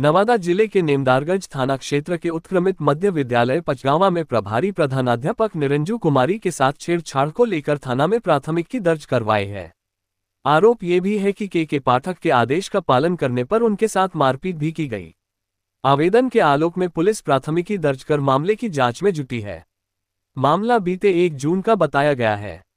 नवादा जिले के नेमदारगंज थाना क्षेत्र के उत्क्रमित मध्य विद्यालय पचगावा में प्रभारी प्रधानाध्यापक निरंजू कुमारी के साथ छेड़छाड़ को लेकर थाना में प्राथमिकी दर्ज करवाई है आरोप ये भी है कि के के पाठक के आदेश का पालन करने पर उनके साथ मारपीट भी की गई आवेदन के आलोक में पुलिस प्राथमिकी दर्ज कर मामले की जांच में जुटी है मामला बीते एक जून का बताया गया है